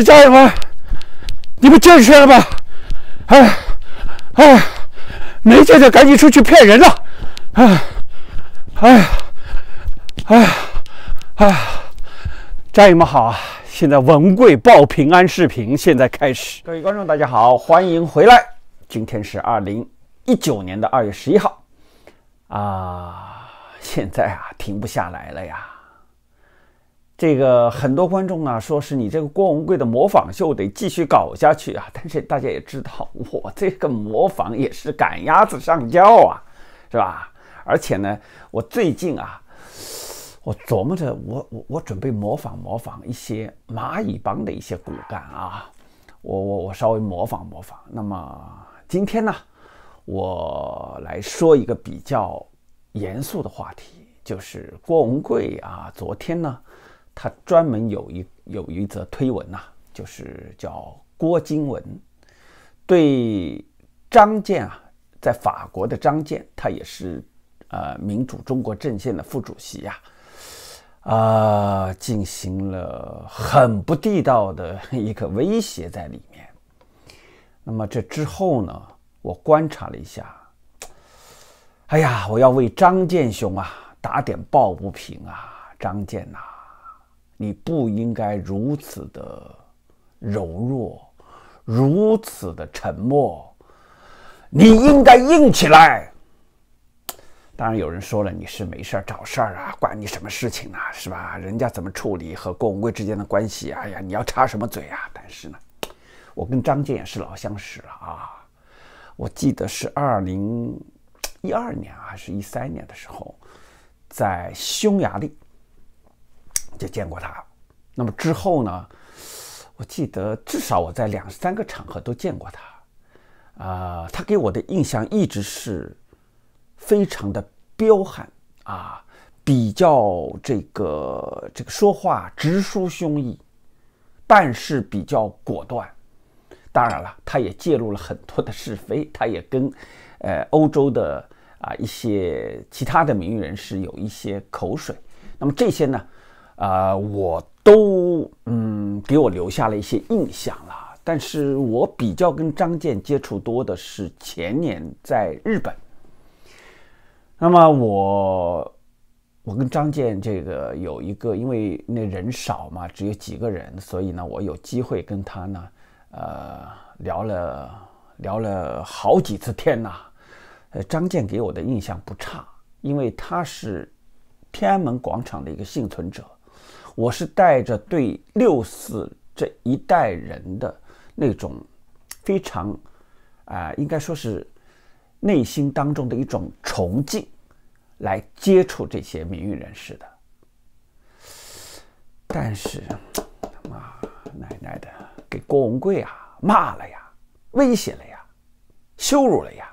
家人们，你们见识了吗？哎哎，没见着，赶紧出去骗人了！哎哎哎哎，战友们好啊！现在文贵报平安视频现在开始。各位观众，大家好，欢迎回来。今天是二零一九年的二月十一号，啊，现在啊，停不下来了呀。这个很多观众呢，说是你这个郭文贵的模仿秀得继续搞下去啊！但是大家也知道，我这个模仿也是赶鸭子上架啊，是吧？而且呢，我最近啊，我琢磨着，我我我准备模仿模仿一些蚂蚁帮的一些骨干啊，我我我稍微模仿模仿。那么今天呢，我来说一个比较严肃的话题，就是郭文贵啊，昨天呢。他专门有一有一则推文呐，就是叫郭金文对张建啊，在法国的张建，他也是呃民主中国阵线的副主席呀，啊，进行了很不地道的一个威胁在里面。那么这之后呢，我观察了一下，哎呀，我要为张建雄啊打点抱不平啊，张建呐。你不应该如此的柔弱，如此的沉默，你应该硬起来。当然有人说了，你是没事找事儿啊，管你什么事情呢，是吧？人家怎么处理和郭文贵之间的关系？哎呀，你要插什么嘴啊？但是呢，我跟张建是老相识了啊，我记得是二零一二年还是一三年的时候，在匈牙利。就见过他，那么之后呢？我记得至少我在两三个场合都见过他，啊，他给我的印象一直是非常的彪悍啊，比较这个这个说话直抒胸臆，办事比较果断。当然了，他也介入了很多的是非，他也跟呃欧洲的啊一些其他的名人是有一些口水。那么这些呢？呃，我都嗯给我留下了一些印象了，但是我比较跟张健接触多的是前年在日本。那么我我跟张健这个有一个，因为那人少嘛，只有几个人，所以呢，我有机会跟他呢，呃，聊了聊了好几次天呐。呃，张健给我的印象不差，因为他是天安门广场的一个幸存者。我是带着对六四这一代人的那种非常啊，应该说是内心当中的一种崇敬来接触这些名誉人士的，但是他妈奶奶的，给郭文贵啊骂了呀，威胁了呀，羞辱了呀，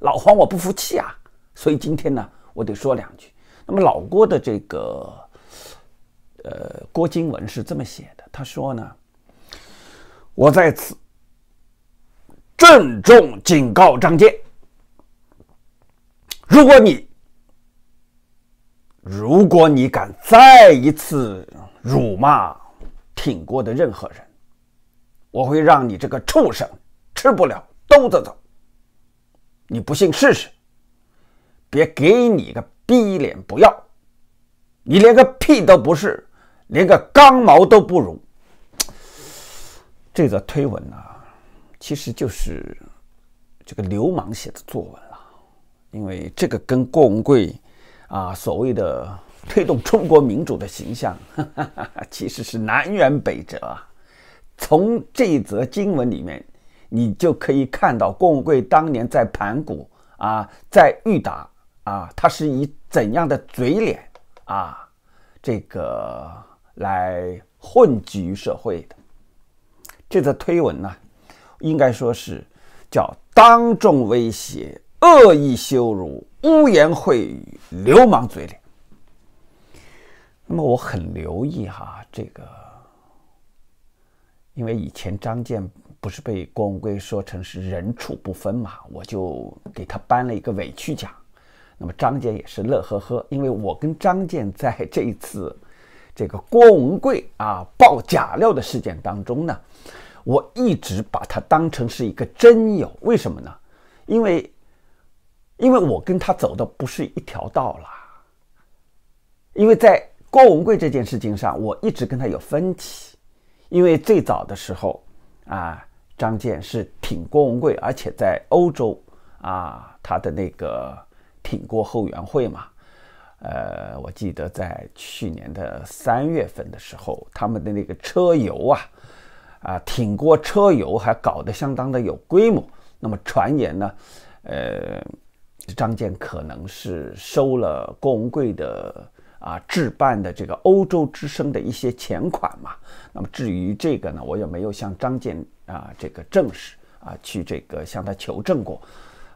老黄我不服气啊，所以今天呢，我得说两句。那么老郭的这个。呃，郭金文是这么写的。他说呢：“我在此郑重警告张健，如果你如果你敢再一次辱骂挺过的任何人，我会让你这个畜生吃不了兜着走。你不信试试？别给你个逼脸不要，你连个屁都不是。”连个刚毛都不如，这则推文呢，其实就是这个流氓写的作文了，因为这个跟郭文贵啊所谓的推动中国民主的形象，哈 哈其实是南辕北辙。从这则经文里面，你就可以看到郭文贵当年在盘古啊，在裕达啊，他是以怎样的嘴脸啊，这个。来混迹于社会的，这则推文呢，应该说是叫当众威胁、恶意羞辱、污言秽语、流氓嘴脸。那么我很留意哈，这个，因为以前张建不是被郭文贵说成是人畜不分嘛，我就给他颁了一个委屈奖。那么张建也是乐呵呵，因为我跟张建在这一次。这个郭文贵啊爆假料的事件当中呢，我一直把他当成是一个真友，为什么呢？因为，因为我跟他走的不是一条道啦。因为在郭文贵这件事情上，我一直跟他有分歧。因为最早的时候啊，张建是挺郭文贵，而且在欧洲啊，他的那个挺郭后援会嘛。呃，我记得在去年的三月份的时候，他们的那个车游啊，啊，挺过车游还搞得相当的有规模。那么传言呢，呃，张健可能是收了郭文贵的啊，置办的这个欧洲之声的一些钱款嘛。那么至于这个呢，我也没有向张健啊这个证实啊，去这个向他求证过，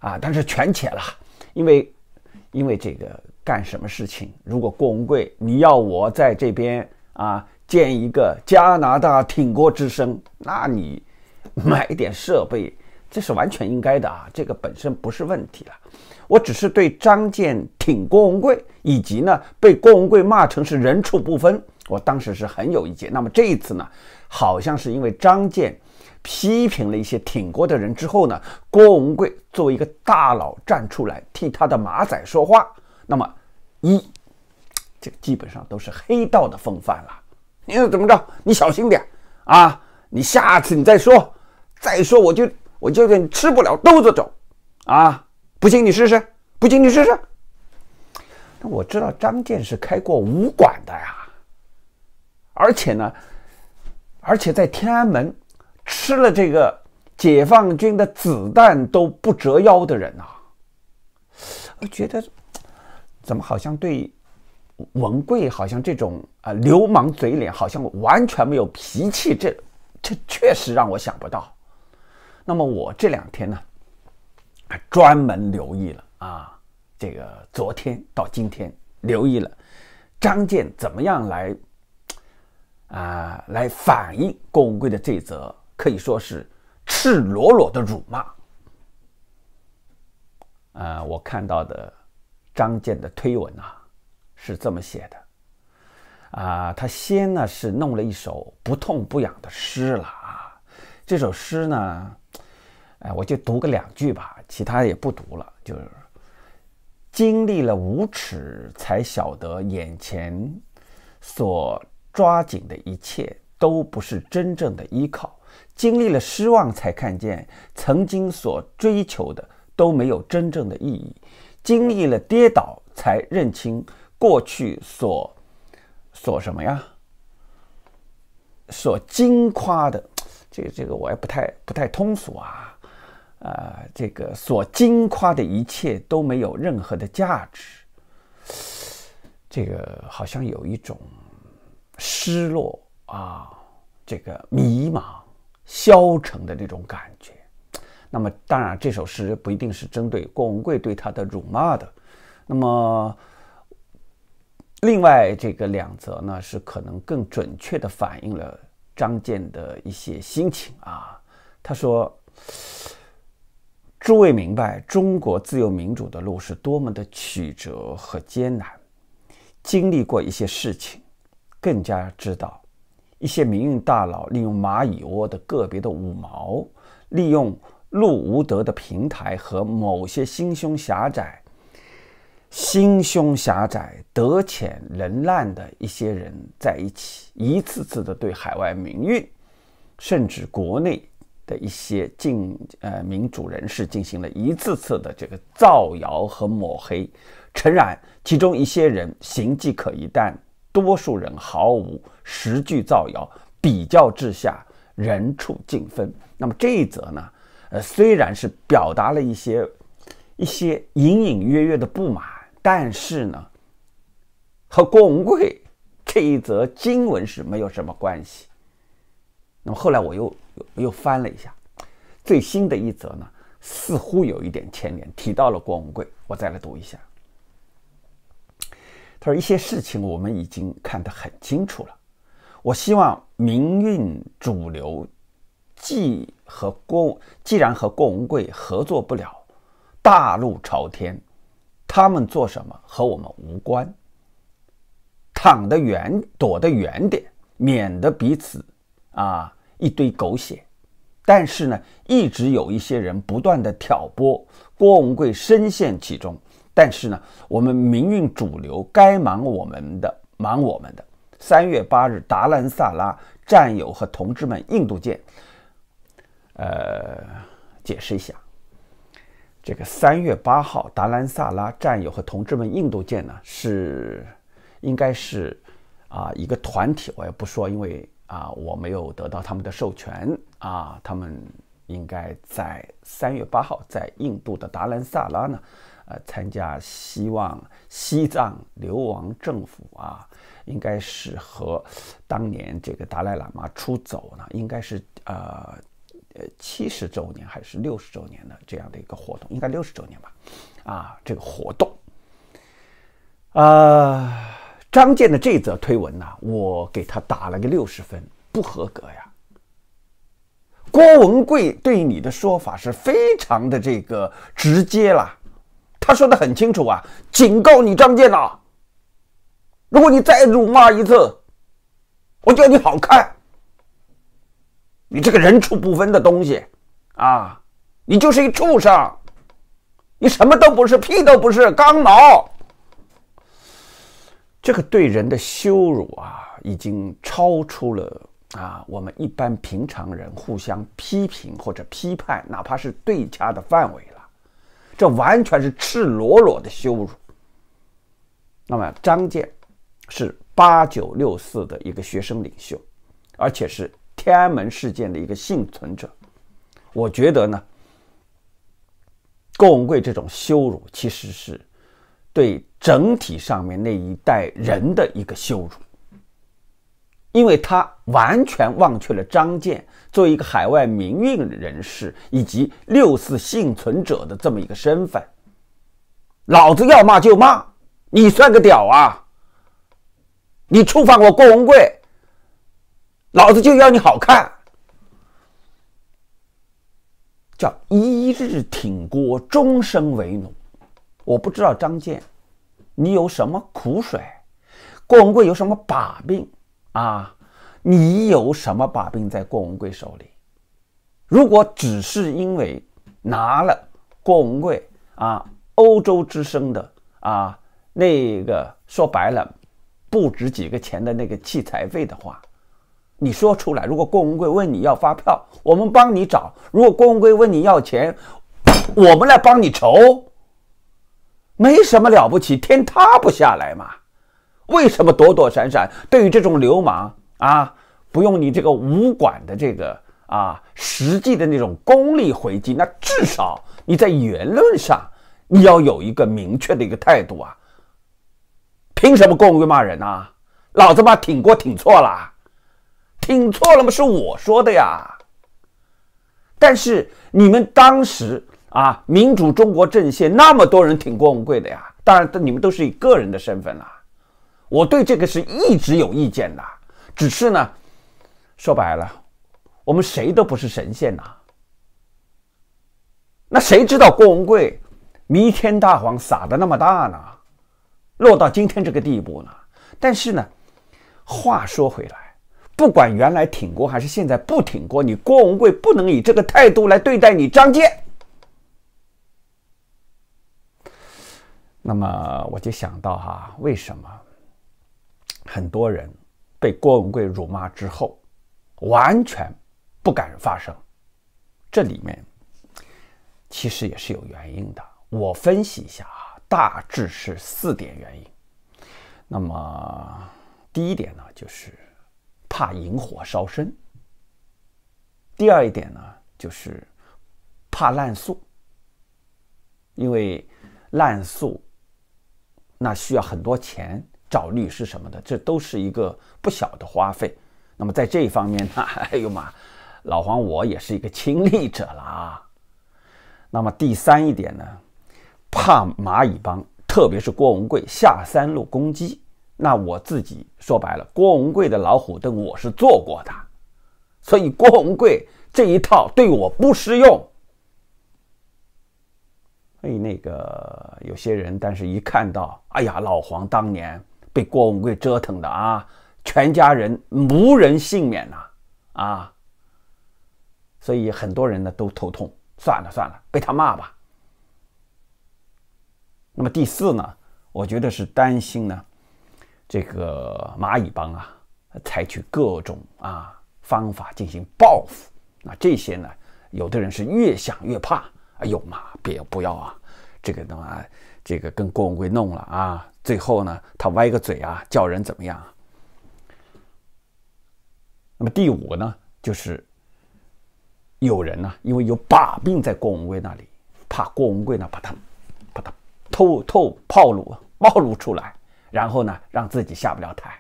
啊，但是全且了，因为，因为这个。干什么事情？如果郭文贵，你要我在这边啊建一个加拿大挺国之声，那你买一点设备，这是完全应该的啊，这个本身不是问题了。我只是对张建挺郭文贵，以及呢被郭文贵骂成是人畜不分，我当时是很有意见。那么这一次呢，好像是因为张建批评了一些挺郭的人之后呢，郭文贵作为一个大佬站出来替他的马仔说话。那么，一，这个基本上都是黑道的风范了。你怎么着？你小心点啊！你下次你再说，再说我就我就跟吃不了兜着走啊！不信你试试，不信你试试。那我知道张健是开过武馆的呀，而且呢，而且在天安门吃了这个解放军的子弹都不折腰的人啊，我觉得。怎么好像对文贵好像这种啊流氓嘴脸好像完全没有脾气？这这确实让我想不到。那么我这两天呢，专门留意了啊，这个昨天到今天留意了张建怎么样来啊来反映郭文贵的罪责，可以说是赤裸裸的辱骂。啊，我看到的。张健的推文啊，是这么写的啊，他先呢是弄了一首不痛不痒的诗了啊，这首诗呢，哎，我就读个两句吧，其他也不读了，就是经历了无耻，才晓得眼前所抓紧的一切都不是真正的依靠；经历了失望，才看见曾经所追求的都没有真正的意义。经历了跌倒，才认清过去所所什么呀？所惊夸的，这这个我也不太不太通俗啊。呃，这个所惊夸的一切都没有任何的价值。这个好像有一种失落啊，这个迷茫、消沉的那种感觉。那么，当然，这首诗不一定是针对郭文贵对他的辱骂的。那么，另外这个两则呢，是可能更准确的反映了张健的一些心情啊。他说：“诸位明白，中国自由民主的路是多么的曲折和艰难，经历过一些事情，更加知道一些民营大佬利用蚂蚁窝的个别的五毛，利用。”路无德的平台和某些心胸狭窄、心胸狭窄、德浅人烂的一些人在一起，一次次的对海外民运，甚至国内的一些进呃民主人士进行了一次次的这个造谣和抹黑。诚然，其中一些人行迹可疑，但多数人毫无实据造谣。比较之下，人畜尽分。那么这一则呢？呃，虽然是表达了一些一些隐隐约约的不满，但是呢，和郭文贵这一则经文是没有什么关系。那么后来我又又翻了一下，最新的一则呢，似乎有一点牵连，提到了郭文贵。我再来读一下，他说一些事情我们已经看得很清楚了，我希望民运主流。既和郭既然和郭文贵合作不了，大路朝天，他们做什么和我们无关，躺得远，躲得远点，免得彼此啊一堆狗血。但是呢，一直有一些人不断的挑拨郭文贵深陷其中。但是呢，我们民运主流该忙我们的忙我们的。三月八日，达兰萨拉战友和同志们，印度见。解释一下，这个三月八号，达兰萨拉战友和同志们，印度舰呢是应该是啊一个团体，我也不说，因为啊我没有得到他们的授权啊。他们应该在三月八号在印度的达兰萨拉呢，呃，参加希望西藏流亡政府啊，应该是和当年这个达赖喇嘛出走呢，应该是呃。呃，七十周年还是六十周年的这样的一个活动，应该六十周年吧？啊，这个活动，呃，张建的这则推文呢，我给他打了个六十分，不合格呀。郭文贵对你的说法是非常的这个直接啦，他说的很清楚啊，警告你张建呐，如果你再辱骂一次，我叫你好看。你这个人畜不分的东西啊！你就是一畜生，你什么都不是，屁都不是，刚毛。这个对人的羞辱啊，已经超出了啊我们一般平常人互相批评或者批判，哪怕是对家的范围了。这完全是赤裸裸的羞辱。那么张建是八九六四的一个学生领袖，而且是。天安门事件的一个幸存者，我觉得呢，郭文贵这种羞辱其实是对整体上面那一代人的一个羞辱，因为他完全忘却了张健作为一个海外民运人士以及六四幸存者的这么一个身份。老子要骂就骂你，算个屌啊！你触犯我郭文贵。老子就要你好看！叫一日挺锅，终生为奴。我不知道张建，你有什么苦水？郭文贵有什么把柄啊？你有什么把柄在郭文贵手里？如果只是因为拿了郭文贵啊，欧洲之声的啊那个，说白了，不值几个钱的那个器材费的话。你说出来。如果郭文贵问你要发票，我们帮你找；如果郭文贵问你要钱，我们来帮你筹。没什么了不起，天塌不下来嘛。为什么躲躲闪闪？对于这种流氓啊，不用你这个武馆的这个啊，实际的那种功利回击，那至少你在言论上你要有一个明确的一个态度啊。凭什么郭文贵骂人呢？老子骂挺过挺错啦。听错了吗？是我说的呀。但是你们当时啊，民主中国阵线那么多人挺郭文贵的呀。当然，你们都是以个人的身份啦。我对这个是一直有意见的。只是呢，说白了，我们谁都不是神仙呐。那谁知道郭文贵弥天大谎撒的那么大呢？落到今天这个地步呢？但是呢，话说回来。不管原来挺过还是现在不挺过，你郭文贵不能以这个态度来对待你张健。那么我就想到哈，为什么很多人被郭文贵辱骂之后，完全不敢发声？这里面其实也是有原因的。我分析一下啊，大致是四点原因。那么第一点呢，就是。怕引火烧身。第二一点呢，就是怕烂诉，因为烂诉那需要很多钱找律师什么的，这都是一个不小的花费。那么在这一方面呢，哎呦妈，老黄我也是一个亲历者了啊。那么第三一点呢，怕蚂蚁帮，特别是郭文贵下三路攻击。那我自己说白了，郭文贵的老虎凳我是坐过的，所以郭文贵这一套对我不适用。哎，那个有些人，但是一看到，哎呀，老黄当年被郭文贵折腾的啊，全家人无人幸免呐，啊，所以很多人呢都头痛，算了算了，被他骂吧。那么第四呢，我觉得是担心呢。这个蚂蚁帮啊，采取各种啊方法进行报复啊，这些呢，有的人是越想越怕，哎呦妈，别不要啊，这个他妈这个跟郭文贵弄了啊，最后呢，他歪个嘴啊，叫人怎么样啊？那么第五个呢，就是有人呢，因为有把柄在郭文贵那里，怕郭文贵呢把他把他偷偷暴露 暴露出来。然后呢，让自己下不了台。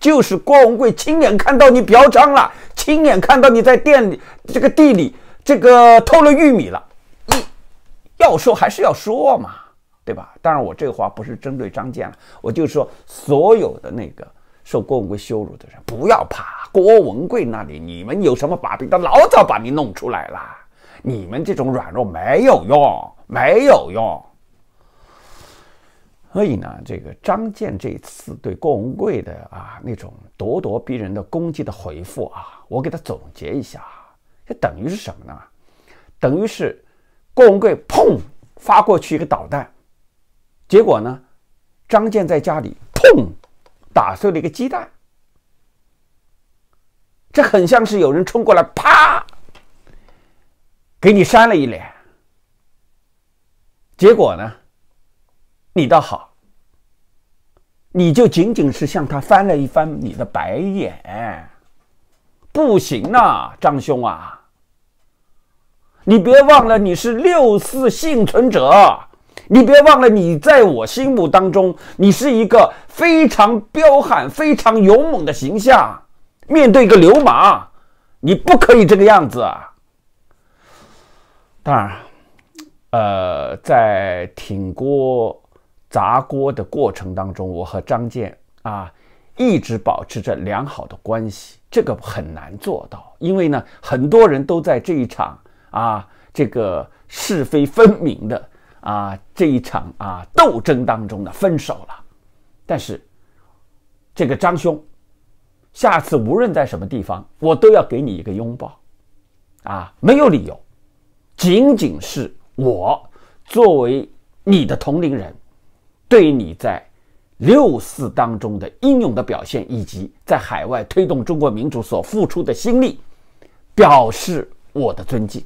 就是郭文贵亲眼看到你嫖娼了，亲眼看到你在店里这个地里这个偷了玉米了。一要说还是要说嘛，对吧？当然我这话不是针对张建了，我就说所有的那个受郭文贵羞辱的人，不要怕郭文贵那里，你们有什么把柄，他老早把你弄出来了。你们这种软弱没有用，没有用。所以呢，这个张建这次对郭文贵的啊那种咄咄逼人的攻击的回复啊，我给他总结一下，这等于是什么呢？等于是郭文贵砰发过去一个导弹，结果呢，张建在家里砰打碎了一个鸡蛋，这很像是有人冲过来啪给你扇了一脸，结果呢？你倒好，你就仅仅是向他翻了一翻你的白眼，不行啊，张兄啊！你别忘了你是六四幸存者，你别忘了你在我心目当中，你是一个非常彪悍、非常勇猛的形象。面对一个流氓，你不可以这个样子啊！当然，呃，在挺过。砸锅的过程当中，我和张建啊一直保持着良好的关系，这个很难做到，因为呢，很多人都在这一场啊这个是非分明的啊这一场啊斗争当中呢分手了，但是这个张兄，下次无论在什么地方，我都要给你一个拥抱，啊，没有理由，仅仅是我作为你的同龄人。对你在六四当中的英勇的表现，以及在海外推动中国民主所付出的心力，表示我的尊敬。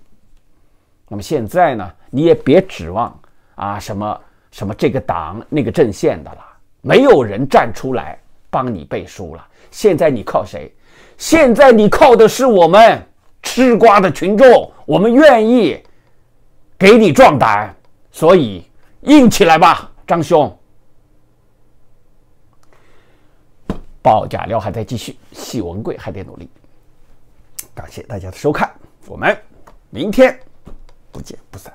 那么现在呢？你也别指望啊什么什么这个党那个阵线的了，没有人站出来帮你背书了。现在你靠谁？现在你靠的是我们吃瓜的群众，我们愿意给你壮胆，所以硬起来吧。张兄，报价料还在继续，喜文贵还得努力。感谢大家的收看，我们明天不见不散。